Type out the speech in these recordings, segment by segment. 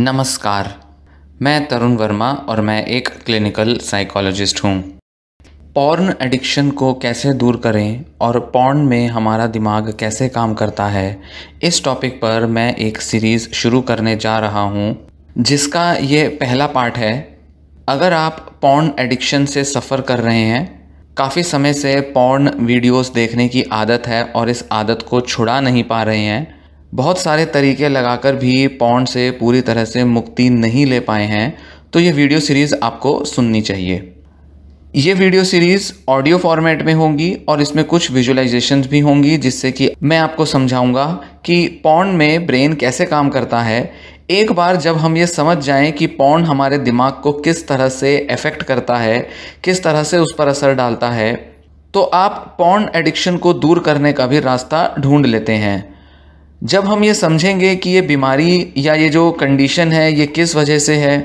नमस्कार मैं तरुण वर्मा और मैं एक क्लिनिकल साइकोलॉजिस्ट हूँ पॉर्न एडिक्शन को कैसे दूर करें और पॉर्न में हमारा दिमाग कैसे काम करता है इस टॉपिक पर मैं एक सीरीज़ शुरू करने जा रहा हूँ जिसका ये पहला पार्ट है अगर आप पॉर्न एडिक्शन से सफ़र कर रहे हैं काफ़ी समय से पॉर्न वीडियोस देखने की आदत है और इस आदत को छुड़ा नहीं पा रहे हैं बहुत सारे तरीके लगाकर भी पौंड से पूरी तरह से मुक्ति नहीं ले पाए हैं तो ये वीडियो सीरीज़ आपको सुननी चाहिए ये वीडियो सीरीज़ ऑडियो फॉर्मेट में होंगी और इसमें कुछ विजुलाइजेशंस भी होंगी जिससे कि मैं आपको समझाऊंगा कि पौंड में ब्रेन कैसे काम करता है एक बार जब हम ये समझ जाएं कि पौंड हमारे दिमाग को किस तरह से इफ़ेक्ट करता है किस तरह से उस पर असर डालता है तो आप पौंड एडिक्शन को दूर करने का भी रास्ता ढूंढ लेते हैं जब हम ये समझेंगे कि ये बीमारी या ये जो कंडीशन है ये किस वजह से है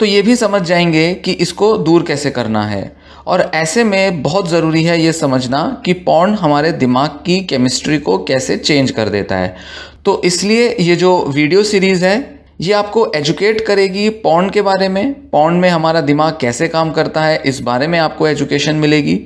तो ये भी समझ जाएंगे कि इसको दूर कैसे करना है और ऐसे में बहुत ज़रूरी है ये समझना कि पॉर्न हमारे दिमाग की केमिस्ट्री को कैसे चेंज कर देता है तो इसलिए ये जो वीडियो सीरीज़ है ये आपको एजुकेट करेगी पॉन्ड के बारे में पॉन्ड में हमारा दिमाग कैसे काम करता है इस बारे में आपको एजुकेशन मिलेगी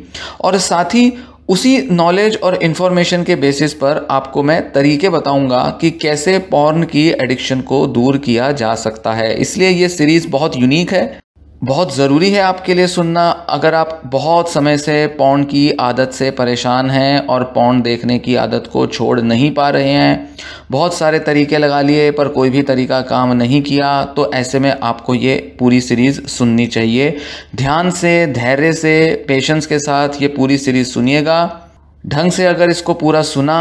और साथ ही उसी नॉलेज और इन्फॉर्मेशन के बेसिस पर आपको मैं तरीके बताऊंगा कि कैसे पॉर्न की एडिक्शन को दूर किया जा सकता है इसलिए ये सीरीज़ बहुत यूनिक है बहुत ज़रूरी है आपके लिए सुनना अगर आप बहुत समय से पौंड की आदत से परेशान हैं और पौंड देखने की आदत को छोड़ नहीं पा रहे हैं बहुत सारे तरीके लगा लिए पर कोई भी तरीका काम नहीं किया तो ऐसे में आपको ये पूरी सीरीज़ सुननी चाहिए ध्यान से धैर्य से पेशेंस के साथ ये पूरी सीरीज़ सुनिएगा ढंग से अगर इसको पूरा सुना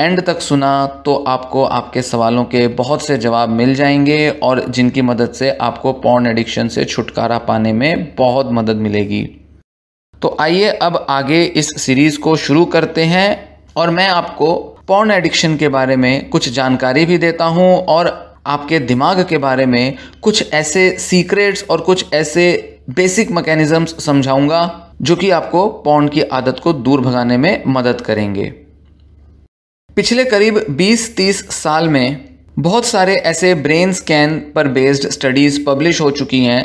एंड तक सुना तो आपको आपके सवालों के बहुत से जवाब मिल जाएंगे और जिनकी मदद से आपको पॉर्न एडिक्शन से छुटकारा पाने में बहुत मदद मिलेगी तो आइए अब आगे इस सीरीज़ को शुरू करते हैं और मैं आपको पॉर्न एडिक्शन के बारे में कुछ जानकारी भी देता हूँ और आपके दिमाग के बारे में कुछ ऐसे सीक्रेट्स और कुछ ऐसे बेसिक मैकेनिज़म्स समझाऊंगा जो कि आपको पॉन्ड की आदत को दूर भगाने में मदद करेंगे पिछले करीब 20-30 साल में बहुत सारे ऐसे ब्रेन स्कैन पर बेस्ड स्टडीज़ पब्लिश हो चुकी हैं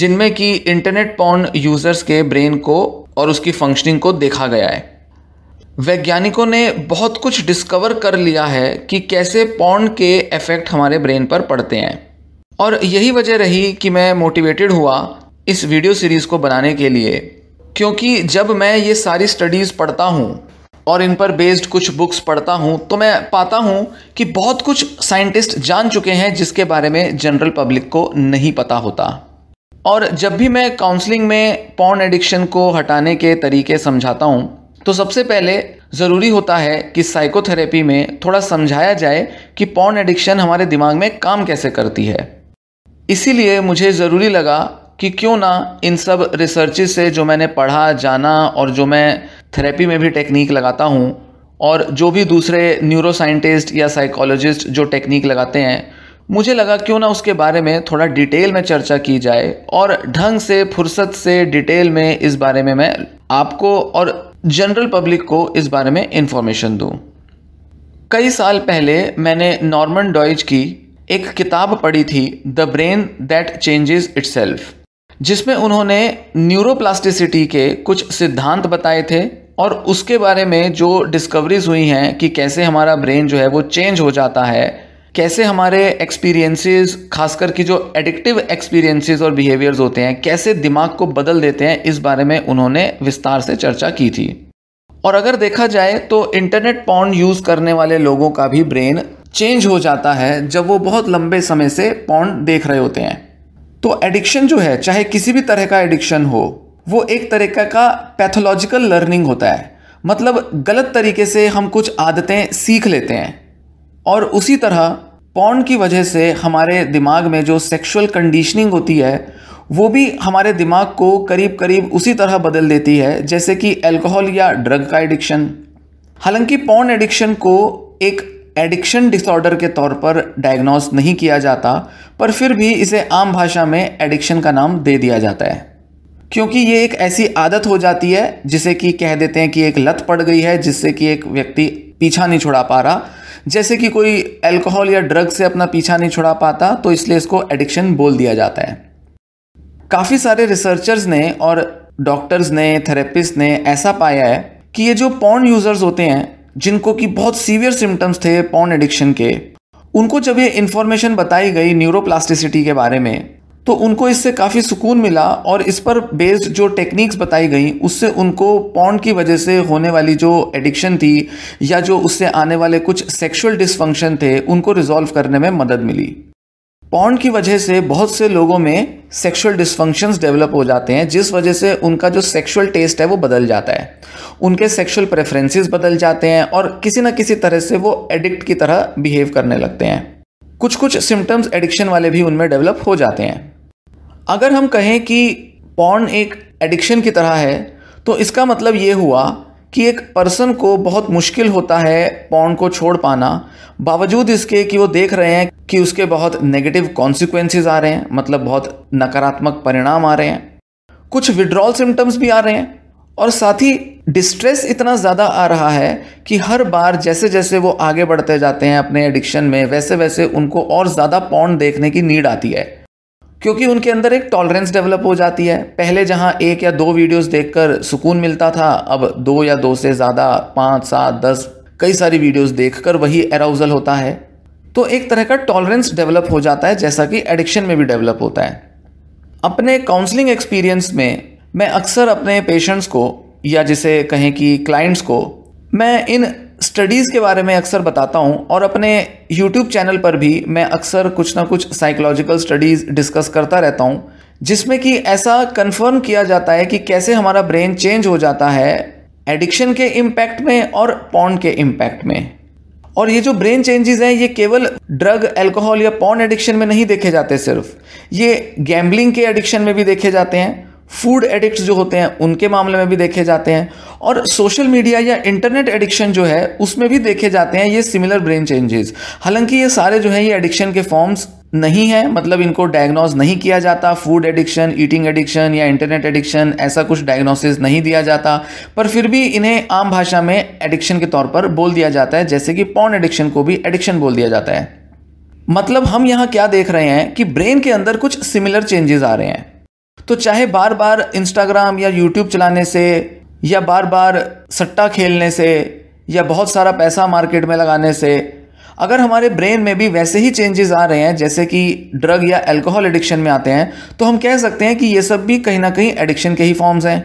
जिनमें कि इंटरनेट पॉन यूज़र्स के ब्रेन को और उसकी फंक्शनिंग को देखा गया है वैज्ञानिकों ने बहुत कुछ डिस्कवर कर लिया है कि कैसे पॉन के इफ़ेक्ट हमारे ब्रेन पर पड़ते हैं और यही वजह रही कि मैं मोटिवेटेड हुआ इस वीडियो सीरीज़ को बनाने के लिए क्योंकि जब मैं ये सारी स्टडीज़ पढ़ता हूँ और इन पर बेस्ड कुछ बुक्स पढ़ता हूँ तो मैं पाता हूँ कि बहुत कुछ साइंटिस्ट जान चुके हैं जिसके बारे में जनरल पब्लिक को नहीं पता होता और जब भी मैं काउंसलिंग में पॉन एडिक्शन को हटाने के तरीके समझाता हूँ तो सबसे पहले ज़रूरी होता है कि साइकोथेरेपी में थोड़ा समझाया जाए कि पॉन एडिक्शन हमारे दिमाग में काम कैसे करती है इसीलिए मुझे ज़रूरी लगा कि क्यों ना इन सब रिसर्चेज से जो मैंने पढ़ा जाना और जो मैं थेरेपी में भी टेक्निक लगाता हूँ और जो भी दूसरे न्यूरो साइंटिस्ट या साइकोलॉजिस्ट जो टेक्निक लगाते हैं मुझे लगा क्यों ना उसके बारे में थोड़ा डिटेल में चर्चा की जाए और ढंग से फुर्सत से डिटेल में इस बारे में मैं आपको और जनरल पब्लिक को इस बारे में इन्फॉर्मेशन दूँ कई साल पहले मैंने नॉर्मन डॉइज की एक किताब पढ़ी थी the brain that changes itself जिसमें उन्होंने न्यूरोप्लास्टिसिटी के कुछ सिद्धांत बताए थे और उसके बारे में जो डिस्कवरीज हुई हैं कि कैसे हमारा ब्रेन जो है वो चेंज हो जाता है कैसे हमारे एक्सपीरियंसेस खासकर की जो एडिक्टिव एक्सपीरियंसेस और बिहेवियर्स होते हैं कैसे दिमाग को बदल देते हैं इस बारे में उन्होंने विस्तार से चर्चा की थी और अगर देखा जाए तो इंटरनेट पॉन्ड यूज़ करने वाले लोगों का भी ब्रेन चेंज हो जाता है जब वो बहुत लंबे समय से पॉन्ड देख रहे होते हैं तो एडिक्शन जो है चाहे किसी भी तरह का एडिक्शन हो वो एक तरीका का पैथोलॉजिकल लर्निंग होता है मतलब गलत तरीके से हम कुछ आदतें सीख लेते हैं और उसी तरह पॉन की वजह से हमारे दिमाग में जो सेक्सुअल कंडीशनिंग होती है वो भी हमारे दिमाग को करीब करीब उसी तरह बदल देती है जैसे कि अल्कोहल या ड्रग का एडिक्शन हालांकि पौन एडिक्शन को एक एडिक्शन डिसऑर्डर के तौर पर डायग्नोस नहीं किया जाता पर फिर भी इसे आम भाषा में एडिक्शन का नाम दे दिया जाता है क्योंकि ये एक ऐसी आदत हो जाती है जिसे कि कह देते हैं कि एक लत पड़ गई है जिससे कि एक व्यक्ति पीछा नहीं छुड़ा पा रहा जैसे कि कोई अल्कोहल या ड्रग से अपना पीछा नहीं छुड़ा पाता तो इसलिए इसको एडिक्शन बोल दिया जाता है काफ़ी सारे रिसर्चर्स ने और डॉक्टर्स ने थेरेपिस्ट ने ऐसा पाया है कि ये जो पॉन यूज़र्स होते हैं जिनको कि बहुत सीवियर सिम्टम्स थे पॉन एडिक्शन के उनको जब ये इन्फॉर्मेशन बताई गई न्यूरोप्लास्टिसिटी के बारे में तो उनको इससे काफ़ी सुकून मिला और इस पर बेस्ड जो टेक्निक्स बताई गई उससे उनको पॉन की वजह से होने वाली जो एडिक्शन थी या जो उससे आने वाले कुछ सेक्सुअल डिसफंक्शन थे उनको रिजॉल्व करने में मदद मिली पॉन्ड की वजह से बहुत से लोगों में सेक्सुअल डिसफंक्शंस डेवलप हो जाते हैं जिस वजह से उनका जो सेक्सुअल टेस्ट है वो बदल जाता है उनके सेक्सुअल प्रेफरेंसेस बदल जाते हैं और किसी ना किसी तरह से वो एडिक्ट की तरह बिहेव करने लगते हैं कुछ कुछ सिम्टम्स एडिक्शन वाले भी उनमें डेवलप हो जाते हैं अगर हम कहें कि पॉन्ड एक एडिक्शन की तरह है तो इसका मतलब ये हुआ कि एक पर्सन को बहुत मुश्किल होता है पॉन को छोड़ पाना बावजूद इसके कि वो देख रहे हैं कि उसके बहुत नेगेटिव कॉन्सिक्वेंसेज आ रहे हैं मतलब बहुत नकारात्मक परिणाम आ रहे हैं कुछ विड्रॉल सिम्टम्स भी आ रहे हैं और साथ ही डिस्ट्रेस इतना ज़्यादा आ रहा है कि हर बार जैसे जैसे वो आगे बढ़ते जाते हैं अपने एडिक्शन में वैसे वैसे उनको और ज़्यादा पौंड देखने की नीड आती है क्योंकि उनके अंदर एक टॉलरेंस डेवलप हो जाती है पहले जहाँ एक या दो वीडियोस देखकर सुकून मिलता था अब दो या दो से ज़्यादा पाँच सात दस कई सारी वीडियोस देखकर वही अराउजल होता है तो एक तरह का टॉलरेंस डेवलप हो जाता है जैसा कि एडिक्शन में भी डेवलप होता है अपने काउंसलिंग एक्सपीरियंस में मैं अक्सर अपने पेशेंट्स को या जिसे कहें कि क्लाइंट्स को मैं इन स्टडीज़ के बारे में अक्सर बताता हूँ और अपने यूट्यूब चैनल पर भी मैं अक्सर कुछ ना कुछ साइकोलॉजिकल स्टडीज़ डिस्कस करता रहता हूँ जिसमें कि ऐसा कन्फर्म किया जाता है कि कैसे हमारा ब्रेन चेंज हो जाता है एडिक्शन के इम्पैक्ट में और पॉन्ड के इम्पैक्ट में और ये जो ब्रेन चेंजेस हैं ये केवल ड्रग अल्कोहल या पॉन एडिक्शन में नहीं देखे जाते सिर्फ ये गैम्बलिंग के एडिक्शन में भी देखे जाते हैं फूड एडिक्ट जो होते हैं उनके मामले में भी देखे जाते हैं और सोशल मीडिया या इंटरनेट एडिक्शन जो है उसमें भी देखे जाते हैं ये सिमिलर ब्रेन चेंजेस हालांकि ये सारे जो हैं ये एडिक्शन के फॉर्म्स नहीं है मतलब इनको डायग्नोज नहीं किया जाता फूड एडिक्शन ईटिंग एडिक्शन या इंटरनेट एडिक्शन ऐसा कुछ डायग्नोसिस नहीं दिया जाता पर फिर भी इन्हें आम भाषा में एडिक्शन के तौर पर बोल दिया जाता है जैसे कि पॉन एडिक्शन को भी एडिक्शन बोल दिया जाता है मतलब हम यहाँ क्या देख रहे हैं कि ब्रेन के अंदर कुछ सिमिलर चेंजेस आ रहे हैं तो चाहे बार बार इंस्टाग्राम या यूट्यूब चलाने से या बार बार सट्टा खेलने से या बहुत सारा पैसा मार्केट में लगाने से अगर हमारे ब्रेन में भी वैसे ही चेंजेस आ रहे हैं जैसे कि ड्रग या अल्कोहल एडिक्शन में आते हैं तो हम कह सकते हैं कि ये सब भी कहीं ना कहीं एडिक्शन के ही फॉर्म्स हैं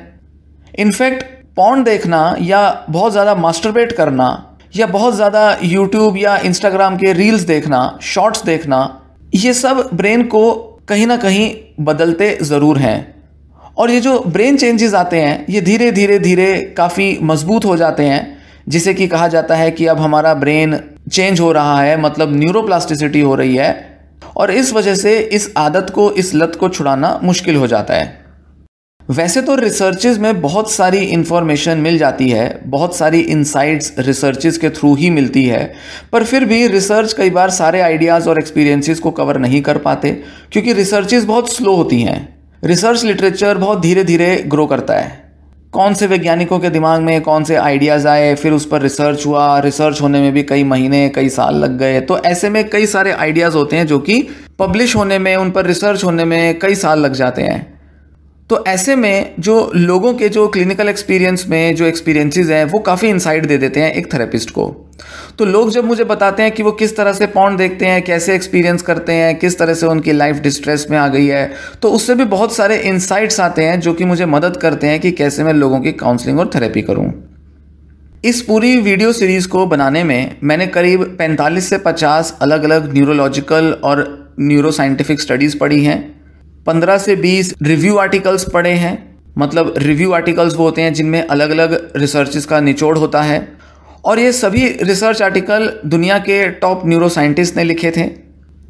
इनफैक्ट पॉन देखना या बहुत ज़्यादा मास्टरबेट करना या बहुत ज़्यादा यूट्यूब या इंस्टाग्राम के रील्स देखना शॉर्ट्स देखना ये सब ब्रेन को कहीं ना कहीं बदलते ज़रूर हैं और ये जो ब्रेन चेंजेस आते हैं ये धीरे धीरे धीरे काफ़ी मजबूत हो जाते हैं जिसे कि कहा जाता है कि अब हमारा ब्रेन चेंज हो रहा है मतलब न्यूरोप्लास्टिसिटी हो रही है और इस वजह से इस आदत को इस लत को छुड़ाना मुश्किल हो जाता है वैसे तो रिसर्चेज में बहुत सारी इंफॉर्मेशन मिल जाती है बहुत सारी इंसाइट्स रिसर्चेज के थ्रू ही मिलती है पर फिर भी रिसर्च कई बार सारे आइडियाज़ और एक्सपीरियंसेस को कवर नहीं कर पाते क्योंकि रिसर्चेज बहुत स्लो होती हैं रिसर्च लिटरेचर बहुत धीरे धीरे ग्रो करता है कौन से वैज्ञानिकों के दिमाग में कौन से आइडियाज़ आए फिर उस पर रिसर्च हुआ रिसर्च होने में भी कई महीने कई साल लग गए तो ऐसे में कई सारे आइडियाज़ होते हैं जो कि पब्लिश होने में उन पर रिसर्च होने में कई साल लग जाते हैं तो ऐसे में जो लोगों के जो क्लिनिकल एक्सपीरियंस में जो एक्सपीरियंसेस हैं वो काफ़ी इंसाइट दे देते हैं एक थेरेपिस्ट को तो लोग जब मुझे बताते हैं कि वो किस तरह से पॉन्ड देखते हैं कैसे एक्सपीरियंस करते हैं किस तरह से उनकी लाइफ डिस्ट्रेस में आ गई है तो उससे भी बहुत सारे इंसाइट्स आते हैं जो कि मुझे मदद करते हैं कि कैसे मैं लोगों की काउंसलिंग और थेरेपी करूँ इस पूरी वीडियो सीरीज़ को बनाने में मैंने करीब 45 से 50 अलग अलग न्यूरोलॉजिकल और न्यूरोसाइंटिफिक स्टडीज़ पढ़ी हैं पंद्रह से बीस रिव्यू आर्टिकल्स पढ़े हैं मतलब रिव्यू आर्टिकल्स वो होते हैं जिनमें अलग अलग रिसर्चेस का निचोड़ होता है और ये सभी रिसर्च आर्टिकल दुनिया के टॉप न्यूरो साइंटिस्ट ने लिखे थे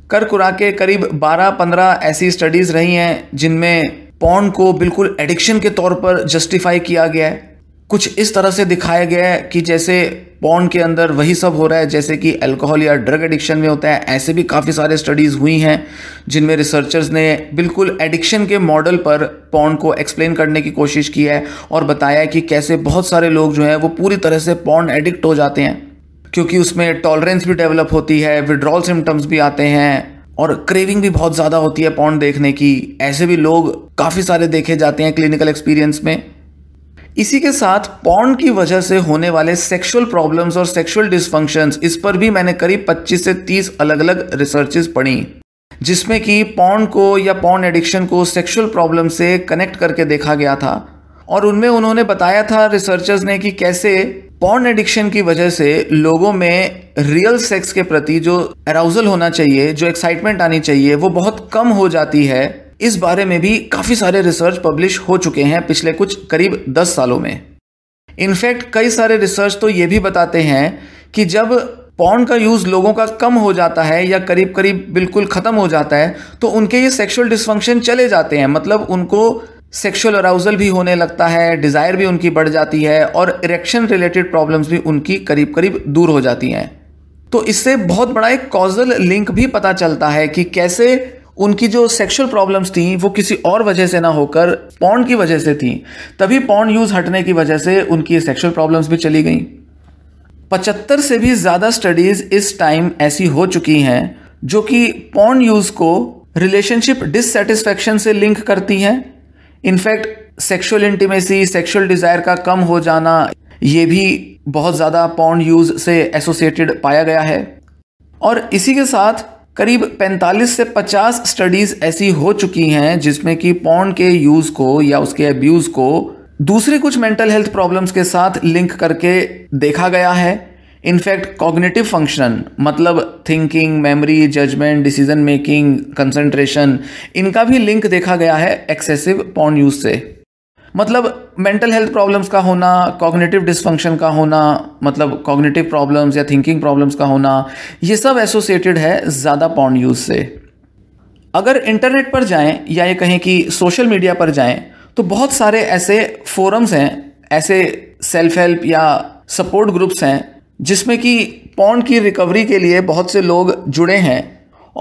कर कुरा के करीब 12-15 ऐसी स्टडीज़ रही हैं जिनमें पॉन को बिल्कुल एडिक्शन के तौर पर जस्टिफाई किया गया है कुछ इस तरह से दिखाया गया है कि जैसे पॉन के अंदर वही सब हो रहा है जैसे कि अल्कोहल या ड्रग एडिक्शन में होता है ऐसे भी काफ़ी सारे स्टडीज़ हुई हैं जिनमें रिसर्चर्स ने बिल्कुल एडिक्शन के मॉडल पर पॉन को एक्सप्लेन करने की कोशिश की है और बताया है कि कैसे बहुत सारे लोग जो हैं वो पूरी तरह से पॉन एडिक्ट हो जाते हैं क्योंकि उसमें टॉलरेंस भी डेवलप होती है विड्रॉल सिम्टम्स भी आते हैं और क्रेविंग भी बहुत ज़्यादा होती है पॉन देखने की ऐसे भी लोग काफ़ी सारे देखे जाते हैं क्लिनिकल एक्सपीरियंस में इसी के साथ पॉन की वजह से होने वाले सेक्सुअल प्रॉब्लम्स और सेक्सुअल डिसफंक्शंस इस पर भी मैंने करीब 25 से 30 अलग अलग रिसर्चेस पढ़ी जिसमें कि पॉन को या पॉन एडिक्शन को सेक्सुअल प्रॉब्लम से कनेक्ट करके देखा गया था और उनमें उन्होंने बताया था रिसर्चर्स ने कि कैसे पॉन एडिक्शन की वजह से लोगों में रियल सेक्स के प्रति जो अराउजल होना चाहिए जो एक्साइटमेंट आनी चाहिए वो बहुत कम हो जाती है इस बारे में भी काफ़ी सारे रिसर्च पब्लिश हो चुके हैं पिछले कुछ करीब दस सालों में इनफैक्ट कई सारे रिसर्च तो ये भी बताते हैं कि जब पॉन का यूज़ लोगों का कम हो जाता है या करीब करीब बिल्कुल ख़त्म हो जाता है तो उनके ये सेक्सुअल डिसफंक्शन चले जाते हैं मतलब उनको सेक्सुअल अराउजल भी होने लगता है डिज़ायर भी उनकी बढ़ जाती है और इरेक्शन रिलेटेड प्रॉब्लम्स भी उनकी करीब करीब दूर हो जाती हैं तो इससे बहुत बड़ा एक कॉजल लिंक भी पता चलता है कि कैसे उनकी जो सेक्सुअल प्रॉब्लम्स थी वो किसी और वजह से ना होकर पॉन की वजह से थी तभी पॉन यूज़ हटने की वजह से उनकी सेक्सुअल प्रॉब्लम्स भी चली गई पचहत्तर से भी ज़्यादा स्टडीज़ इस टाइम ऐसी हो चुकी हैं जो कि पॉन यूज़ को रिलेशनशिप डिससेटिस्फेक्शन से लिंक करती हैं in fact sexual intimacy sexual desire का कम हो जाना ये भी बहुत ज़्यादा पॉन्ड यूज़ से एसोसिएटेड पाया गया है और इसी के साथ करीब 45 से 50 स्टडीज़ ऐसी हो चुकी हैं जिसमें कि पॉन के यूज़ को या उसके अब्यूज़ को दूसरे कुछ मेंटल हेल्थ प्रॉब्लम्स के साथ लिंक करके देखा गया है इनफैक्ट कॉग्निटिव फंक्शन मतलब thinking memory judgement decision making concentration इनका भी लिंक देखा गया है एक्सेसिव पॉन यूज़ से मतलब मेंटल हेल्थ प्रॉब्लम्स का होना कॉग्निटिव डिसफंक्शन का होना मतलब कॉग्निटिव प्रॉब्लम्स या थिंकिंग प्रॉब्लम्स का होना ये सब एसोसिएटेड है ज़्यादा पॉन्ड यूज़ से अगर इंटरनेट पर जाएं या ये कहें कि सोशल मीडिया पर जाएं तो बहुत सारे ऐसे फोरम्स हैं ऐसे सेल्फ हेल्प या सपोर्ट ग्रुप्स हैं जिसमें कि पॉन्ड की रिकवरी के लिए बहुत से लोग जुड़े हैं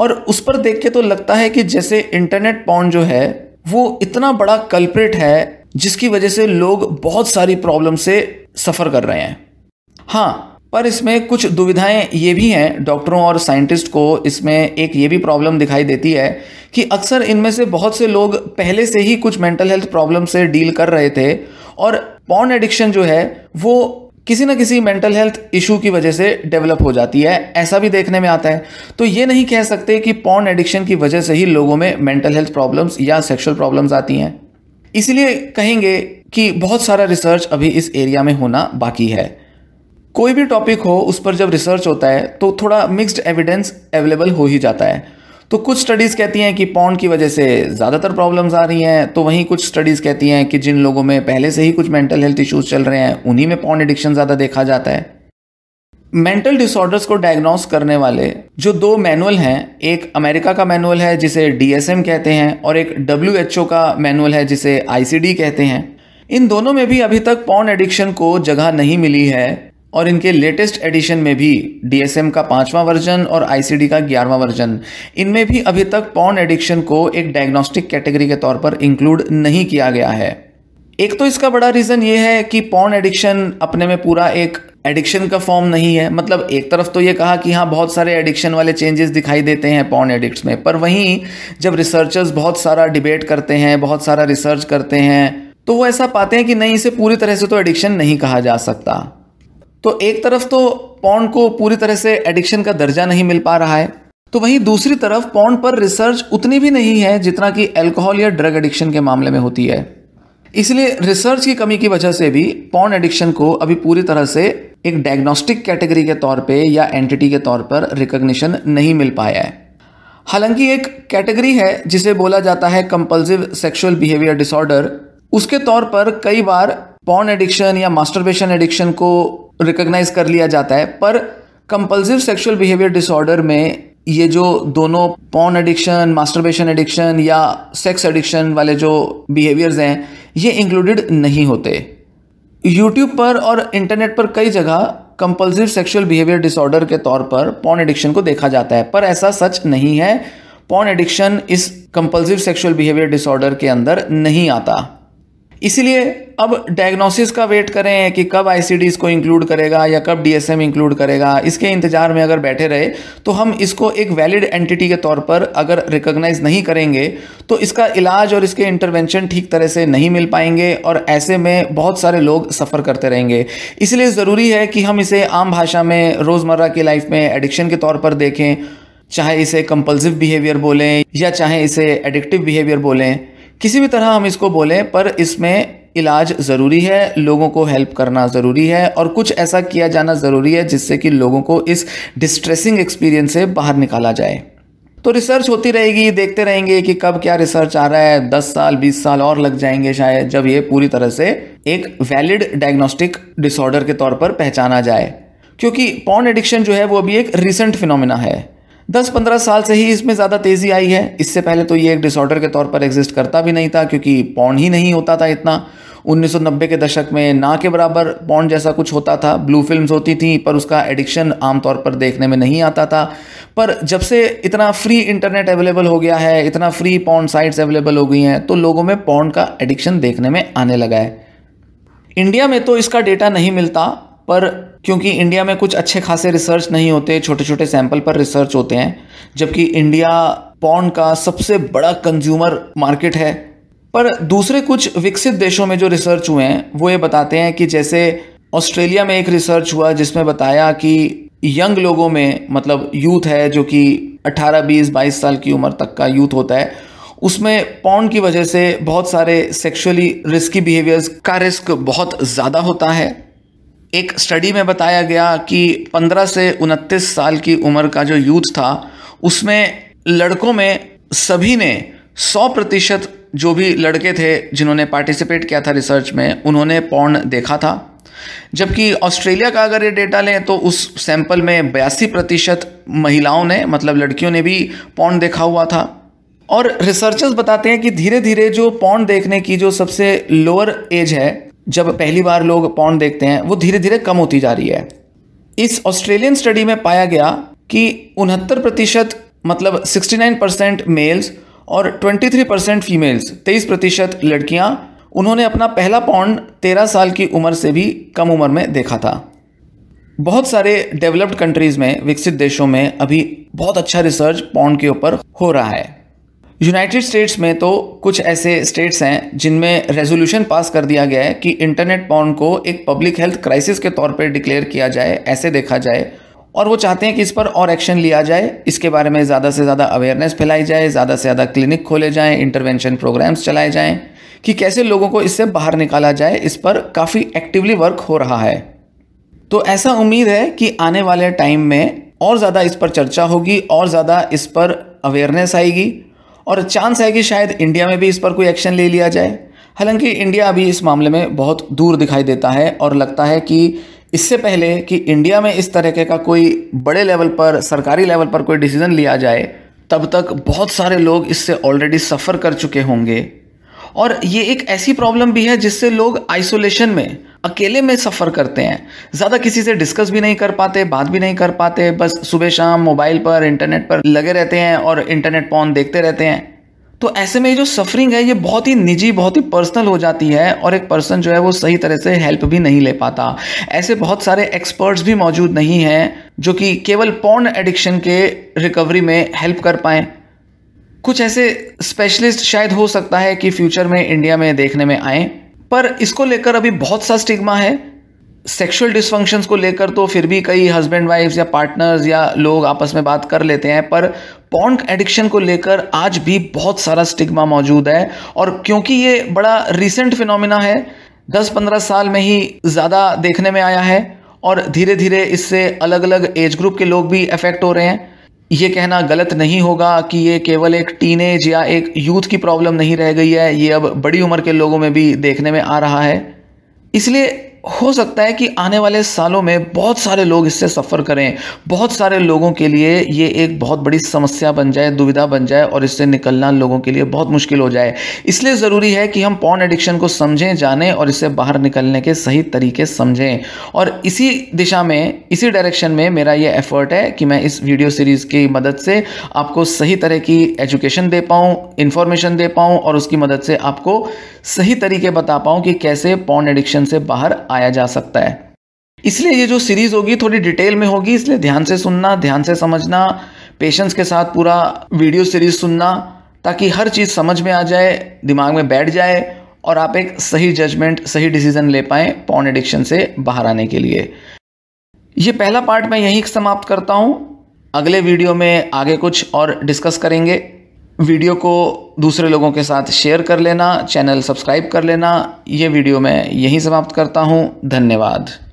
और उस पर देख के तो लगता है कि जैसे इंटरनेट पॉन्ड जो है वो इतना बड़ा कल्प्रेट है जिसकी वजह से लोग बहुत सारी प्रॉब्लम से सफ़र कर रहे हैं हाँ पर इसमें कुछ दुविधाएं ये भी हैं डॉक्टरों और साइंटिस्ट को इसमें एक ये भी प्रॉब्लम दिखाई देती है कि अक्सर इनमें से बहुत से लोग पहले से ही कुछ मेंटल हेल्थ प्रॉब्लम से डील कर रहे थे और पॉन एडिक्शन जो है वो किसी न किसी मेंटल हेल्थ इशू की वजह से डेवलप हो जाती है ऐसा भी देखने में आता है तो ये नहीं कह सकते कि पॉन एडिक्शन की वजह से ही लोगों में मेंटल हेल्थ प्रॉब्लम्स या सेक्सुअल प्रॉब्लम्स आती हैं इसलिए कहेंगे कि बहुत सारा रिसर्च अभी इस एरिया में होना बाकी है कोई भी टॉपिक हो उस पर जब रिसर्च होता है तो थोड़ा मिक्स्ड एविडेंस अवेलेबल हो ही जाता है तो कुछ स्टडीज़ कहती हैं कि पौंड की वजह से ज़्यादातर प्रॉब्लम्स आ रही हैं तो वहीं कुछ स्टडीज़ कहती हैं कि जिन लोगों में पहले से ही कुछ मेंटल हेल्थ इश्यूज चल रहे हैं उन्हीं में पौंड एडिक्शन ज़्यादा देखा जाता है मेंटल डिसऑर्डर्स को डायग्नोस करने वाले जो दो मैनुअल हैं एक अमेरिका का मैनुअल है जिसे डीएसएम कहते हैं और एक डब्ल्यू का मैनुअल है जिसे आईसीडी कहते हैं इन दोनों में भी अभी तक पॉन एडिक्शन को जगह नहीं मिली है और इनके लेटेस्ट एडिशन में भी डीएसएम का पांचवा वर्जन और आईसीडी का ग्यारहवां वर्जन इनमें भी अभी तक पॉन एडिक्शन को एक डायग्नोस्टिक कैटेगरी के तौर पर इंक्लूड नहीं किया गया है एक तो इसका बड़ा रीज़न ये है कि पॉन एडिक्शन अपने में पूरा एक एडिक्शन का फॉर्म नहीं है मतलब एक तरफ तो ये कहा कि हाँ बहुत सारे एडिक्शन वाले चेंजेस दिखाई देते हैं पॉन एडिक्ट्स में पर वहीं जब रिसर्चर्स बहुत सारा डिबेट करते हैं बहुत सारा रिसर्च करते हैं तो वो ऐसा पाते हैं कि नहीं इसे पूरी तरह से तो एडिक्शन नहीं कहा जा सकता तो एक तरफ तो पॉन को पूरी तरह से एडिक्शन का दर्जा नहीं मिल पा रहा है तो वहीं दूसरी तरफ पॉन पर रिसर्च उतनी भी नहीं है जितना कि अल्कोहल या ड्रग एडिक्शन के मामले में होती है इसलिए रिसर्च की कमी की वजह से भी पॉन एडिक्शन को अभी पूरी तरह से एक डायग्नोस्टिक कैटेगरी के तौर पे या एंटिटी के तौर पर रिकग्निशन नहीं मिल पाया है हालांकि एक कैटेगरी है जिसे बोला जाता है कंपल्सिव सेक्सुअल बिहेवियर डिसऑर्डर उसके तौर पर कई बार पॉन एडिक्शन या मास्टरबेशन एडिक्शन को रिकग्नाइज कर लिया जाता है पर कंपल्सिव सेक्सुअल बिहेवियर डिसऑर्डर में ये जो दोनों पॉन एडिक्शन मास्टरबेशन एडिक्शन या सेक्स एडिक्शन वाले जो बिहेवियर्स हैं ये इंक्लूडेड नहीं होते यूट्यूब पर और इंटरनेट पर कई जगह कंपल्सिव सेक्सुअल बिहेवियर डिसऑर्डर के तौर पर पॉन एडिक्शन को देखा जाता है पर ऐसा सच नहीं है पॉन एडिक्शन इस कंपल्सिव सेक्सुअल बिहेवियर डिसऑर्डर के अंदर नहीं आता इसलिए अब डायग्नोसिस का वेट करें कि कब आई इसको इंक्लूड करेगा या कब डी इंक्लूड करेगा इसके इंतज़ार में अगर बैठे रहे तो हम इसको एक वैलिड एंटिटी के तौर पर अगर रिकॉग्नाइज नहीं करेंगे तो इसका इलाज और इसके इंटरवेंशन ठीक तरह से नहीं मिल पाएंगे और ऐसे में बहुत सारे लोग सफ़र करते रहेंगे इसलिए ज़रूरी है कि हम इसे आम भाषा में रोज़मर्रा की लाइफ में एडिक्शन के तौर पर देखें चाहे इसे कंपल्सिव बिहेवियर बोलें या चाहे इसे एडिक्टिव बिहेवियर बोलें किसी भी तरह हम इसको बोलें पर इसमें इलाज ज़रूरी है लोगों को हेल्प करना ज़रूरी है और कुछ ऐसा किया जाना ज़रूरी है जिससे कि लोगों को इस डिस्ट्रेसिंग एक्सपीरियंस से बाहर निकाला जाए तो रिसर्च होती रहेगी देखते रहेंगे कि कब क्या रिसर्च आ रहा है दस साल बीस साल और लग जाएंगे शायद जब ये पूरी तरह से एक वैलिड डायग्नोस्टिक डिसऑर्डर के तौर पर पहचाना जाए क्योंकि पॉन एडिक्शन जो है वो अभी एक रिसेंट फिनोमिना है दस पंद्रह साल से ही इसमें ज़्यादा तेज़ी आई है इससे पहले तो ये एक डिसऑर्डर के तौर पर एग्जिस्ट करता भी नहीं था क्योंकि पौंड ही नहीं होता था इतना 1990 के दशक में ना के बराबर पौंड जैसा कुछ होता था ब्लू फिल्म्स होती थी पर उसका एडिक्शन आमतौर पर देखने में नहीं आता था पर जब से इतना फ्री इंटरनेट अवेलेबल हो गया है इतना फ्री पौंड साइट्स अवेलेबल हो गई हैं तो लोगों में पौंड का एडिक्शन देखने में आने लगा है इंडिया में तो इसका डेटा नहीं मिलता पर क्योंकि इंडिया में कुछ अच्छे खासे रिसर्च नहीं होते छोटे छोटे सैंपल पर रिसर्च होते हैं जबकि इंडिया पॉन्ड का सबसे बड़ा कंज्यूमर मार्केट है पर दूसरे कुछ विकसित देशों में जो रिसर्च हुए हैं वो ये बताते हैं कि जैसे ऑस्ट्रेलिया में एक रिसर्च हुआ जिसमें बताया कि यंग लोगों में मतलब यूथ है जो कि 18, 20, 22 साल की उम्र तक का यूथ होता है उसमें पॉन्ड की वजह से बहुत सारे सेक्सुअली रिस्की बिहेवियर्स का रिस्क बहुत ज़्यादा होता है एक स्टडी में बताया गया कि 15 से उनतीस साल की उम्र का जो यूथ था उसमें लड़कों में सभी ने 100 प्रतिशत जो भी लड़के थे जिन्होंने पार्टिसिपेट किया था रिसर्च में उन्होंने पौन देखा था जबकि ऑस्ट्रेलिया का अगर ये डेटा लें तो उस सैंपल में बयासी प्रतिशत महिलाओं ने मतलब लड़कियों ने भी पौन देखा हुआ था और रिसर्चर्स बताते हैं कि धीरे धीरे जो पौन देखने की जो सबसे लोअर एज है जब पहली बार लोग पौंड देखते हैं वो धीरे धीरे कम होती जा रही है इस ऑस्ट्रेलियन स्टडी में पाया गया कि उनहत्तर प्रतिशत मतलब 69 परसेंट मेल्स और 23 परसेंट फीमेल्स तेईस प्रतिशत लड़कियाँ उन्होंने अपना पहला पौंड 13 साल की उम्र से भी कम उम्र में देखा था बहुत सारे डेवलप्ड कंट्रीज़ में विकसित देशों में अभी बहुत अच्छा रिसर्च पौंड के ऊपर हो रहा है यूनाइटेड स्टेट्स में तो कुछ ऐसे स्टेट्स हैं जिनमें रेजोल्यूशन पास कर दिया गया है कि इंटरनेट पॉन को एक पब्लिक हेल्थ क्राइसिस के तौर पर डिक्लेयर किया जाए ऐसे देखा जाए और वो चाहते हैं कि इस पर और एक्शन लिया जाए इसके बारे में ज़्यादा से ज़्यादा अवेयरनेस फैलाई जाए ज़्यादा से ज़्यादा क्लिनिक खोले जाएँ इंटरवेंशन प्रोग्राम्स चलाए जाएँ कि कैसे लोगों को इससे बाहर निकाला जाए इस पर काफ़ी एक्टिवली वर्क हो रहा है तो ऐसा उम्मीद है कि आने वाले टाइम में और ज़्यादा इस पर चर्चा होगी और ज़्यादा इस पर अवेयरनेस आएगी और चांस है कि शायद इंडिया में भी इस पर कोई एक्शन ले लिया जाए हालांकि इंडिया अभी इस मामले में बहुत दूर दिखाई देता है और लगता है कि इससे पहले कि इंडिया में इस तरीके का कोई बड़े लेवल पर सरकारी लेवल पर कोई डिसीज़न लिया जाए तब तक बहुत सारे लोग इससे ऑलरेडी सफ़र कर चुके होंगे और ये एक ऐसी प्रॉब्लम भी है जिससे लोग आइसोलेशन में अकेले में सफ़र करते हैं ज़्यादा किसी से डिस्कस भी नहीं कर पाते बात भी नहीं कर पाते बस सुबह शाम मोबाइल पर इंटरनेट पर लगे रहते हैं और इंटरनेट पॉन देखते रहते हैं तो ऐसे में जो सफरिंग है ये बहुत ही निजी बहुत ही पर्सनल हो जाती है और एक पर्सन जो है वो सही तरह से हेल्प भी नहीं ले पाता ऐसे बहुत सारे एक्सपर्ट्स भी मौजूद नहीं हैं जो कि केवल पॉन एडिक्शन के रिकवरी में हेल्प कर पाए कुछ ऐसे स्पेशलिस्ट शायद हो सकता है कि फ्यूचर में इंडिया में देखने में आएँ पर इसको लेकर अभी बहुत सा स्टिग्मा है सेक्सुअल डिसफंक्शंस को लेकर तो फिर भी कई हस्बैंड वाइफ्स या पार्टनर्स या लोग आपस में बात कर लेते हैं पर पॉन्ट एडिक्शन को लेकर आज भी बहुत सारा स्टिग्मा मौजूद है और क्योंकि ये बड़ा रिसेंट फिनोमिना है 10-15 साल में ही ज़्यादा देखने में आया है और धीरे धीरे इससे अलग अलग एज ग्रुप के लोग भी अफेक्ट हो रहे हैं ये कहना गलत नहीं होगा कि ये केवल एक टीनेज या एक यूथ की प्रॉब्लम नहीं रह गई है ये अब बड़ी उम्र के लोगों में भी देखने में आ रहा है इसलिए हो सकता है कि आने वाले सालों में बहुत सारे लोग इससे सफ़र करें बहुत सारे लोगों के लिए ये एक बहुत बड़ी समस्या बन जाए दुविधा बन जाए और इससे निकलना लोगों के लिए बहुत मुश्किल हो जाए इसलिए ज़रूरी है कि हम पॉन एडिक्शन को समझें जानें और इससे बाहर निकलने के सही तरीके समझें और इसी दिशा में इसी डायरेक्शन में मेरा ये एफर्ट है कि मैं इस वीडियो सीरीज़ की मदद से आपको सही तरह की एजुकेशन दे पाऊँ इन्फॉर्मेशन दे पाऊँ और उसकी मदद से आपको सही तरीके बता पाऊँ कि कैसे पॉन एडिक्शन से बाहर आया जा सकता है इसलिए ये जो सीरीज़ होगी थोड़ी डिटेल में होगी इसलिए ध्यान से सुनना ध्यान से समझना पेशेंस के साथ पूरा वीडियो सीरीज़ सुनना ताकि हर चीज़ समझ में आ जाए दिमाग में बैठ जाए और आप एक सही जजमेंट सही डिसीजन ले पाए पॉन एडिक्शन से बाहर आने के लिए ये पहला पार्ट मैं यहीं समाप्त करता हूं अगले वीडियो में आगे कुछ और डिस्कस करेंगे वीडियो को दूसरे लोगों के साथ शेयर कर लेना चैनल सब्सक्राइब कर लेना ये वीडियो मैं यहीं समाप्त करता हूँ धन्यवाद